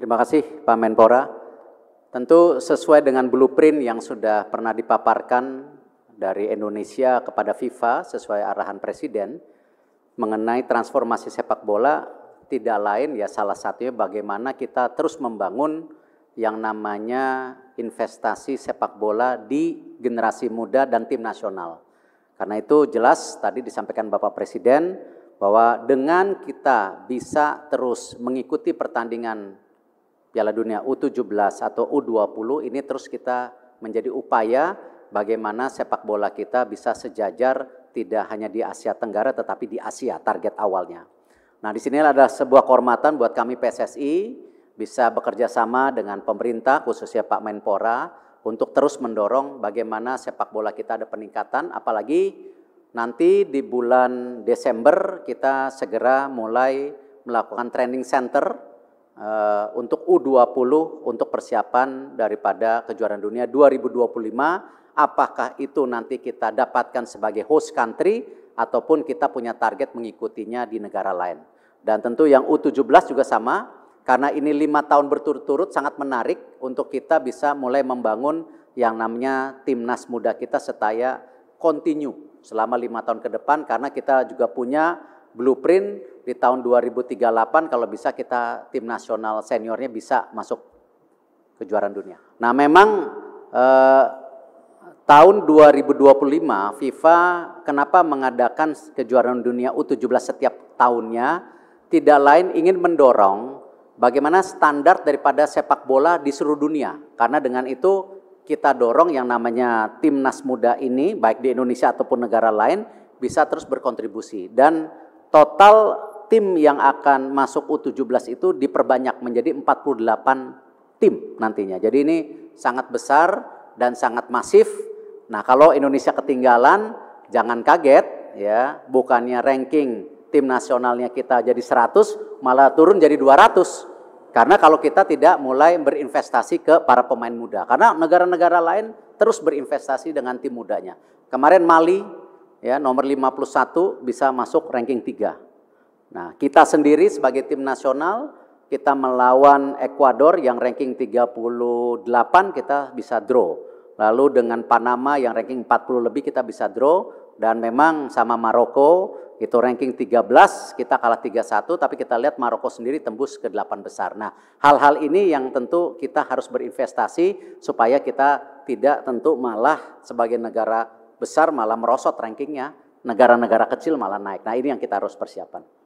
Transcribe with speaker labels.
Speaker 1: Terima kasih Pak Menpora. Tentu sesuai dengan blueprint yang sudah pernah dipaparkan dari Indonesia kepada FIFA sesuai arahan Presiden mengenai transformasi sepak bola tidak lain ya salah satunya bagaimana kita terus membangun yang namanya investasi sepak bola di generasi muda dan tim nasional. Karena itu jelas tadi disampaikan Bapak Presiden bahwa dengan kita bisa terus mengikuti pertandingan Piala Dunia U17 atau U20 ini terus kita menjadi upaya bagaimana sepak bola kita bisa sejajar tidak hanya di Asia Tenggara tetapi di Asia target awalnya. Nah, di sini ada sebuah kehormatan buat kami PSSI bisa bekerja sama dengan pemerintah khususnya Pak Menpora untuk terus mendorong bagaimana sepak bola kita ada peningkatan apalagi nanti di bulan Desember kita segera mulai melakukan training center Eh, untuk U20 untuk persiapan daripada kejuaraan dunia 2025 apakah itu nanti kita dapatkan sebagai host country ataupun kita punya target mengikutinya di negara lain. Dan tentu yang U17 juga sama karena ini lima tahun berturut-turut sangat menarik untuk kita bisa mulai membangun yang namanya timnas muda kita setaya continue selama lima tahun ke depan karena kita juga punya blueprint di tahun 2038 kalau bisa kita tim nasional seniornya bisa masuk kejuaraan dunia. Nah, memang eh, tahun 2025 FIFA kenapa mengadakan kejuaraan dunia U17 setiap tahunnya tidak lain ingin mendorong bagaimana standar daripada sepak bola di seluruh dunia. Karena dengan itu kita dorong yang namanya timnas muda ini baik di Indonesia ataupun negara lain bisa terus berkontribusi dan total tim yang akan masuk U17 itu diperbanyak menjadi 48 tim nantinya. Jadi ini sangat besar dan sangat masif. Nah, kalau Indonesia ketinggalan jangan kaget ya, bukannya ranking tim nasionalnya kita jadi 100 malah turun jadi 200. Karena kalau kita tidak mulai berinvestasi ke para pemain muda. Karena negara-negara lain terus berinvestasi dengan tim mudanya. Kemarin Mali ya nomor 51 bisa masuk ranking 3. Nah, kita sendiri sebagai tim nasional kita melawan Ekuador yang ranking 38 kita bisa draw. Lalu dengan Panama yang ranking 40 lebih kita bisa draw dan memang sama Maroko itu ranking 13 kita kalah 3-1 tapi kita lihat Maroko sendiri tembus ke 8 besar. Nah, hal-hal ini yang tentu kita harus berinvestasi supaya kita tidak tentu malah sebagai negara besar malah merosot rankingnya, negara-negara kecil malah naik. Nah ini yang kita harus persiapan.